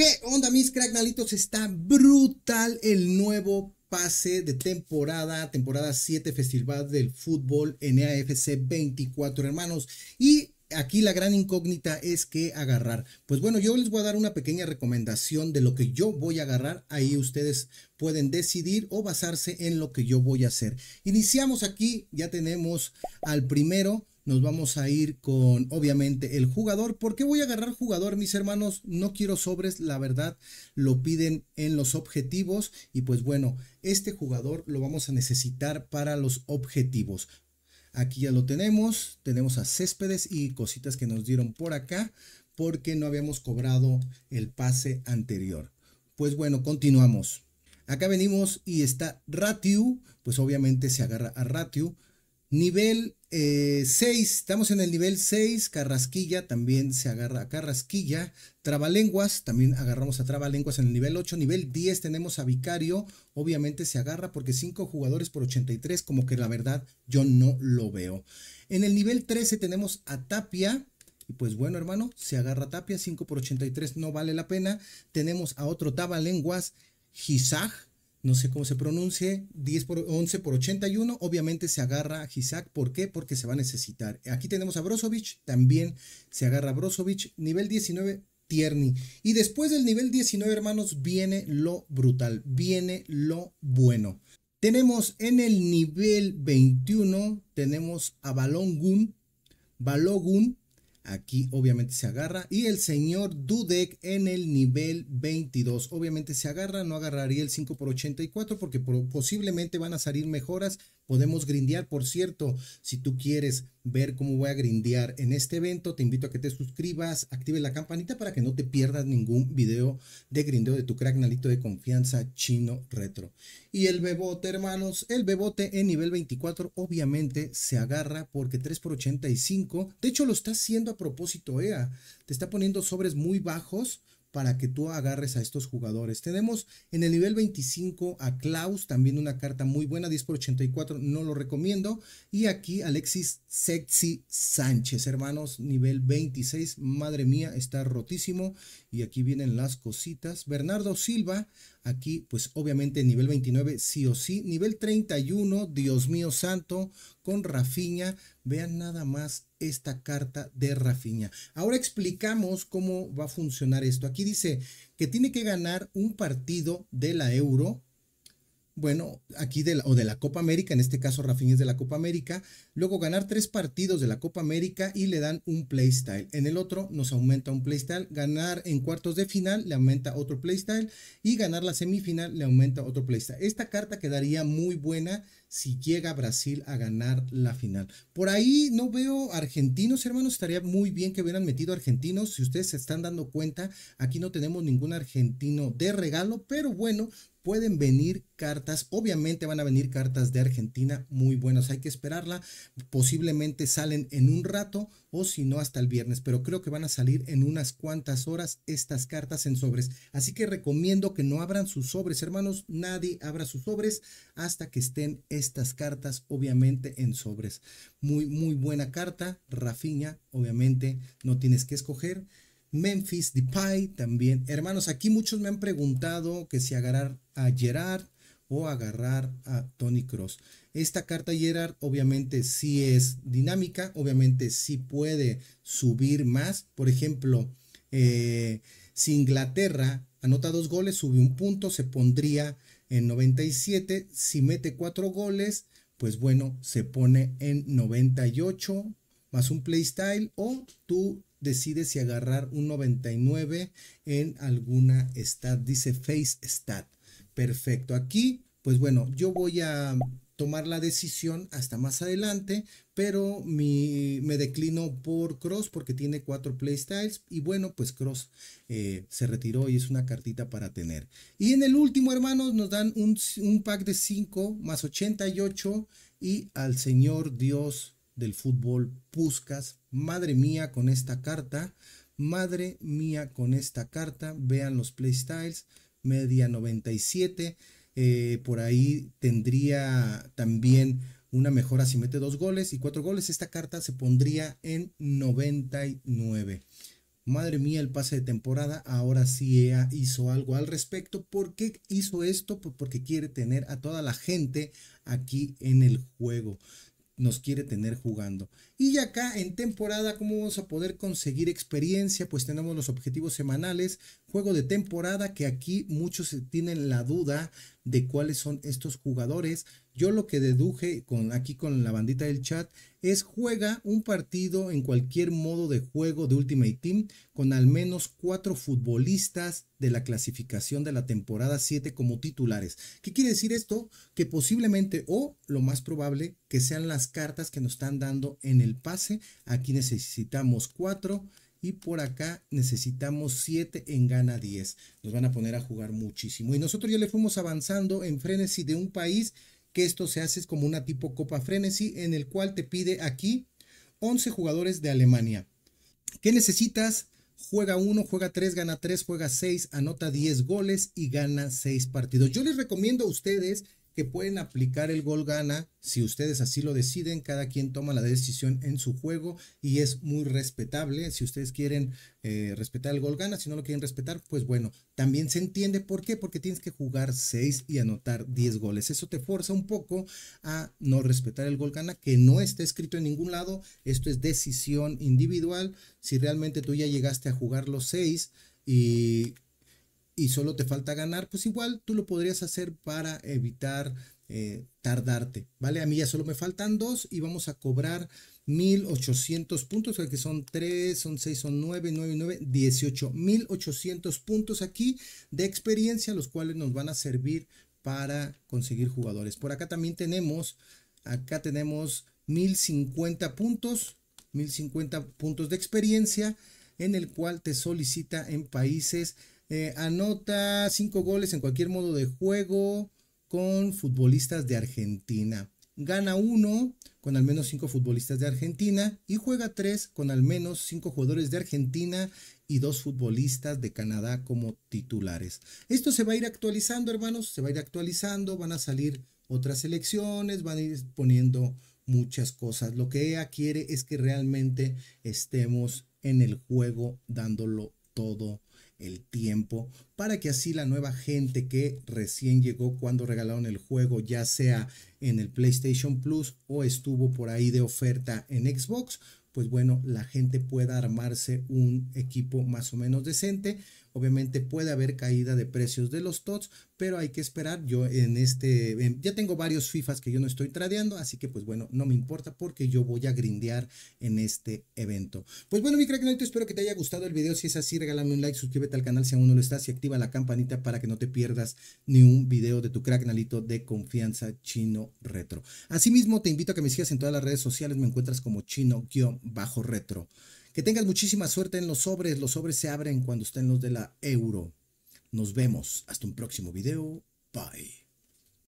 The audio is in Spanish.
¿Qué onda, mis cracknalitos? Está brutal el nuevo pase de temporada, temporada 7 Festival del Fútbol NAFC 24, hermanos. Y aquí la gran incógnita es qué agarrar. Pues bueno, yo les voy a dar una pequeña recomendación de lo que yo voy a agarrar. Ahí ustedes pueden decidir o basarse en lo que yo voy a hacer. Iniciamos aquí, ya tenemos al primero nos vamos a ir con obviamente el jugador. ¿Por qué voy a agarrar jugador, mis hermanos? No quiero sobres, la verdad, lo piden en los objetivos y pues bueno, este jugador lo vamos a necesitar para los objetivos. Aquí ya lo tenemos, tenemos a Céspedes y cositas que nos dieron por acá porque no habíamos cobrado el pase anterior. Pues bueno, continuamos. Acá venimos y está Ratiu, pues obviamente se agarra a Ratiu. Nivel 6, eh, estamos en el nivel 6, Carrasquilla también se agarra a Carrasquilla, Trabalenguas, también agarramos a Trabalenguas en el nivel 8, nivel 10 tenemos a Vicario, obviamente se agarra porque 5 jugadores por 83, como que la verdad yo no lo veo. En el nivel 13 tenemos a Tapia, y pues bueno, hermano, se agarra Tapia, 5 por 83 no vale la pena. Tenemos a otro trabalenguas Gizag, no sé cómo se pronuncie, 10 por 11 por 81, obviamente se agarra a Hisak, ¿por qué? Porque se va a necesitar. Aquí tenemos a Brozovic, también se agarra a Brozovic, nivel 19 Tierney. Y después del nivel 19, hermanos, viene lo brutal, viene lo bueno. Tenemos en el nivel 21, tenemos a Balongun, Balogun, Aquí obviamente se agarra. Y el señor Dudek en el nivel 22. Obviamente se agarra, no agarraría el 5 por 84 porque posiblemente van a salir mejoras. Podemos grindear, por cierto, si tú quieres ver cómo voy a grindear en este evento, te invito a que te suscribas, active la campanita para que no te pierdas ningún video de grindeo de tu cracknalito de confianza chino retro. Y el bebote, hermanos, el bebote en nivel 24 obviamente se agarra porque 3 por 85, de hecho lo está haciendo propósito EA. Te está poniendo sobres muy bajos para que tú agarres a estos jugadores. Tenemos en el nivel 25 a Klaus, también una carta muy buena, 10 por 84, no lo recomiendo. Y aquí Alexis Sexy Sánchez, hermanos, nivel 26, madre mía, está rotísimo. Y aquí vienen las cositas. Bernardo Silva, Aquí, pues obviamente nivel 29, sí o sí. Nivel 31, Dios mío santo, con Rafiña. Vean nada más esta carta de Rafiña. Ahora explicamos cómo va a funcionar esto. Aquí dice que tiene que ganar un partido de la Euro bueno, aquí de la, o de la Copa América, en este caso Rafinha es de la Copa América, luego ganar tres partidos de la Copa América y le dan un playstyle. En el otro nos aumenta un playstyle, ganar en cuartos de final le aumenta otro playstyle y ganar la semifinal le aumenta otro playstyle. Esta carta quedaría muy buena si llega Brasil a ganar la final. Por ahí no veo argentinos, hermanos, estaría muy bien que hubieran metido argentinos. Si ustedes se están dando cuenta, aquí no tenemos ningún argentino de regalo, pero bueno, pueden venir cartas, obviamente van a venir cartas de Argentina muy buenas, hay que esperarla, posiblemente salen en un rato o si no hasta el viernes, pero creo que van a salir en unas cuantas horas estas cartas en sobres, así que recomiendo que no abran sus sobres, hermanos, nadie abra sus sobres hasta que estén estas cartas obviamente en sobres. Muy muy buena carta, Rafiña, obviamente no tienes que escoger Memphis Depay también. Hermanos, aquí muchos me han preguntado que si agarrar a Gerard o agarrar a Tony Cross. Esta carta Gerard obviamente sí es dinámica, obviamente sí puede subir más. Por ejemplo, eh, si Inglaterra anota dos goles, sube un punto, se pondría en 97. Si mete cuatro goles, pues bueno, se pone en 98 más un playstyle o tú decide si agarrar un 99 en alguna stat. Dice face stat. Perfecto. Aquí, pues bueno, yo voy a tomar la decisión hasta más adelante, pero me declino por Cross porque tiene cuatro playstyles y bueno, pues Cross eh, se retiró y es una cartita para tener. Y en el último, hermanos, nos dan un, un pack de 5 más 88 y al Señor Dios del fútbol Puscas. Madre mía con esta carta, madre mía con esta carta. Vean los playstyles, media 97. Eh, por ahí tendría también una mejora si mete dos goles y cuatro goles. Esta carta se pondría en 99. Madre mía, el pase de temporada. Ahora sí EA hizo algo al respecto. ¿Por qué hizo esto? Pues porque quiere tener a toda la gente aquí en el juego nos quiere tener jugando. Y acá en temporada, ¿cómo vamos a poder conseguir experiencia? Pues tenemos los objetivos semanales, juego de temporada, que aquí muchos tienen la duda de cuáles son estos jugadores. Yo lo que deduje con, aquí con la bandita del chat es juega un partido en cualquier modo de juego de Ultimate Team con al menos cuatro futbolistas de la clasificación de la temporada 7 como titulares. ¿Qué quiere decir esto? Que posiblemente o lo más probable que sean las cartas que nos están dando en el pase. Aquí necesitamos cuatro y por acá necesitamos 7 en gana 10. Nos van a poner a jugar muchísimo. Y nosotros ya le fuimos avanzando en frenesi de un país que esto se hace es como una tipo Copa frenesi en el cual te pide aquí 11 jugadores de Alemania. ¿Qué necesitas? Juega 1, juega 3, gana 3, juega 6, anota 10 goles y gana 6 partidos. Yo les recomiendo a ustedes pueden aplicar el gol gana si ustedes así lo deciden. Cada quien toma la decisión en su juego y es muy respetable. Si ustedes quieren eh, respetar el gol gana, si no lo quieren respetar, pues bueno, también se entiende. ¿Por qué? Porque tienes que jugar seis y anotar diez goles. Eso te forza un poco a no respetar el gol gana, que no está escrito en ningún lado. Esto es decisión individual. Si realmente tú ya llegaste a jugar los seis y y solo te falta ganar, pues igual tú lo podrías hacer para evitar eh, tardarte, ¿vale? A mí ya solo me faltan dos y vamos a cobrar 1800 puntos, que son 3, son 6, son 9, 9, 9, 18, 1800 puntos aquí de experiencia, los cuales nos van a servir para conseguir jugadores. Por acá también tenemos, acá tenemos 1050 puntos, 1050 puntos de experiencia, en el cual te solicita en países eh, anota cinco goles en cualquier modo de juego con futbolistas de Argentina. Gana uno con al menos cinco futbolistas de Argentina y juega tres con al menos cinco jugadores de Argentina y dos futbolistas de Canadá como titulares. Esto se va a ir actualizando, hermanos, se va a ir actualizando, van a salir otras elecciones, van a ir poniendo muchas cosas. Lo que ella quiere es que realmente estemos en el juego dándolo todo el tiempo para que así la nueva gente que recién llegó cuando regalaron el juego, ya sea en el PlayStation Plus o estuvo por ahí de oferta en Xbox, pues bueno, la gente pueda armarse un equipo más o menos decente Obviamente puede haber caída de precios de los TOTS, pero hay que esperar. Yo en este, ya tengo varios FIFAs que yo no estoy tradeando, así que pues bueno, no me importa porque yo voy a grindear en este evento. Pues bueno, mi cracknalito espero que te haya gustado el video. Si es así, regálame un like, suscríbete al canal si aún no lo estás y activa la campanita para que no te pierdas ni un video de tu cracknalito de confianza chino retro. Asimismo, te invito a que me sigas en todas las redes sociales, me encuentras como chino-retro. Que tengas muchísima suerte en los sobres. Los sobres se abren cuando estén los de la euro. Nos vemos. Hasta un próximo video. Bye.